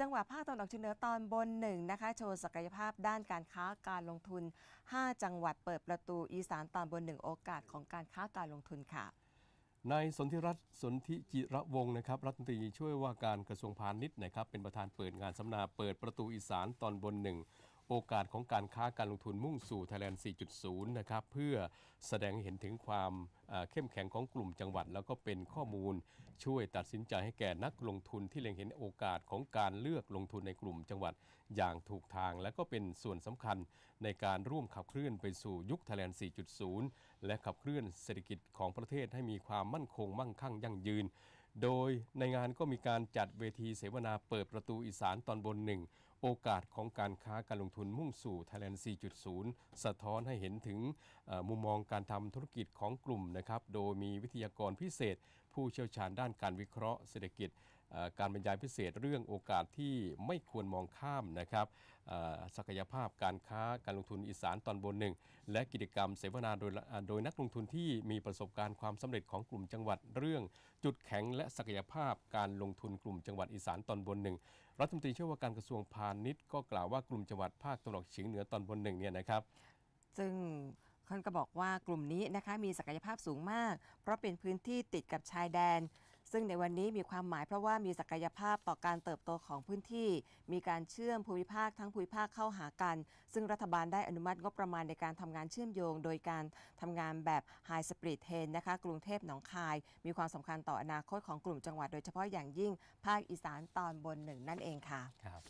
จังหวัดภาคตะวันออกเฉียงเหนือตอนบนหนึ่งนะคะโชว์ศักยภาพด้านการค้าการลงทุน 5 จังหวัดเปิดประตูอีสานตอนบนหนึ่งโอกาสของการค้าการลงทุนค่ะนายสนธิรัตน์สนธิจิระวงศ์นะครับ รัฐมนตรีช่วยว่าการกระทรวงพาณิชย์นะครับเป็นประธานเปิดงานสัมมนาเปิดประตูอีสานตอนบนหนึ่งโอกาสของการค้าการลงทุนมุ่งสู่ไทยแลนด์4.0 นะครับเพื่อแสดงเห็นถึงความเข้มแข็งของกลุ่มจังหวัด แล้วก็เป็นข้อมูล ช่วยตัดสินใจให้แก่นักลงทุนที่เล็งเห็นโอกาสของการเลือกลงทุนในกลุ่มจังหวัดอย่างถูกทาง และก็เป็นส่วนสำคัญในการร่วมขับเคลื่อนไปสู่ยุคไทยแลนด์4.0 และขับเคลื่อนเศรษฐกิจของประเทศ ให้มีความมั่นคง มั่งคั่ง ยั่งยืน โดยในงานก็มีการจัดเวทีเสวนาเปิดประตูอีสานตอนบนหนึ่งโอกาสของการค้าการลงทุนมุ่งสู่ Thailand 4.0 สะท้อนให้เห็นถึงมุมมองการทำธุรกิจของกลุ่มนะครับโดยมีวิทยากรพิเศษ ผู้เชี่ยวชาญด้านการวิเคราะห์เศรษฐกิจการบรรยายพิเศษเรื่องโอกาสที่ไม่ควรมองข้ามนะครับศักยภาพการค้าการลงทุนอีสานตอนบนหนึ่งและกิจกรรมเสวนาโดยโดยนักลงทุนที่มีประสบการณ์ความสำเร็จของกลุ่มจังหวัดเรื่อง จุดแข็งและศักยภาพการลงทุนกลุ่มจังหวัดอีสานตอนบนหนึ่งรัฐมนตรีช่วยว่าการกระทรวงพาณิชย์ ก็กล่าวว่ากลุ่มจังหวัดภาคตะวันออกเฉียงเหนือตอนบนหนึ่งเนี่ยนะครับซึ่งท่านก็บอกว่ากลุ่มนี้นะคะมีศักยภาพสูงมากเพราะเป็นพื้นที่ติดกับชายแดนซึ่งในวันนี้มีความหมายเพราะว่ามีศักยภาพต่อการเติบโตของพื้นที่ มีการเชื่อมภูมิภาคทั้งภูมิภาคเข้าหากัน ซึ่งรัฐบาลได้อนุมัติงบประมาณในการทำงานเชื่อมโยง โดยการทำงานแบบไฮสปีดเทนนะคะ กรุงเทพหนองคาย มีความสำคัญต่ออนาคตของกลุ่มจังหวัดโดยเฉพาะอย่างยิ่งภาคอีสานตอนบนหนึ่งนั่นเองค่ะครับ